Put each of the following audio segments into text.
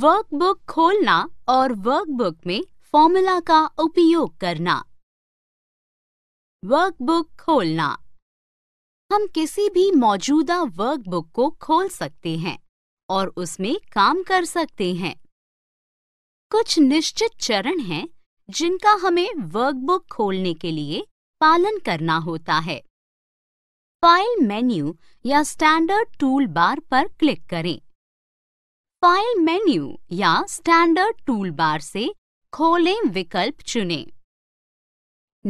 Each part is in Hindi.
वर्कबुक खोलना और वर्कबुक में फॉर्मूला का उपयोग करना वर्कबुक खोलना हम किसी भी मौजूदा वर्कबुक को खोल सकते हैं और उसमें काम कर सकते हैं कुछ निश्चित चरण हैं जिनका हमें वर्कबुक खोलने के लिए पालन करना होता है फाइल मेन्यू या स्टैंडर्ड टूल बार पर क्लिक करें फाइल मेन्यू या स्टैंडर्ड टूल बार से खोलें विकल्प चुनें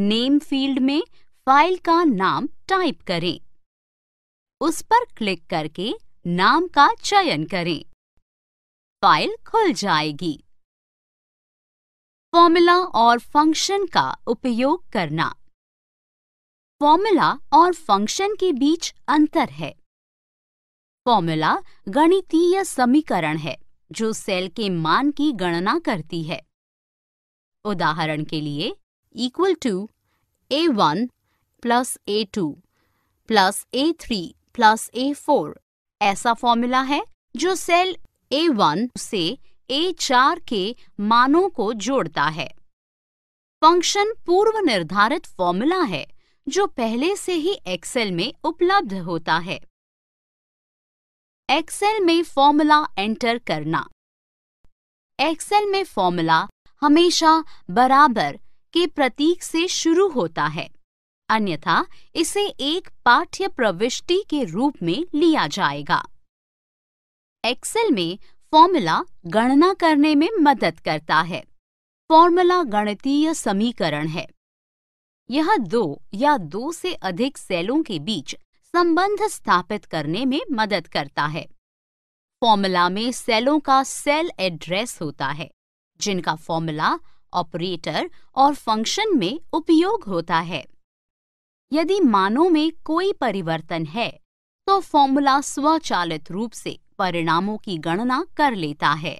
नेम फील्ड में फाइल का नाम टाइप करें उस पर क्लिक करके नाम का चयन करें फाइल खुल जाएगी फॉर्मूला और फंक्शन का उपयोग करना फॉर्मूला और फंक्शन के बीच अंतर है फॉर्मूला गणितीय समीकरण है जो सेल के मान की गणना करती है उदाहरण के लिए equal to A one plus A two plus A three plus A four ऐसा फॉर्मूला है जो सेल ए वन से ए चार के मानों को जोड़ता है फंक्शन पूर्व निर्धारित फॉर्मूला है जो पहले से ही एक्सेल में उपलब्ध होता है एक्सेल में फॉर्मूला एंटर करना एक्सेल में फॉर्मूला हमेशा बराबर के प्रतीक से शुरू होता है अन्यथा इसे एक पाठ्य प्रविष्टि के रूप में लिया जाएगा एक्सेल में फॉर्मूला गणना करने में मदद करता है फॉर्मूला गणितीय समीकरण है यह दो या दो से अधिक सेलों के बीच संबंध स्थापित करने में मदद करता है फॉर्मूला में सेलों का सेल एड्रेस होता है जिनका फॉर्मूला ऑपरेटर और फंक्शन में उपयोग होता है यदि मानों में कोई परिवर्तन है तो फॉर्मूला स्वचालित रूप से परिणामों की गणना कर लेता है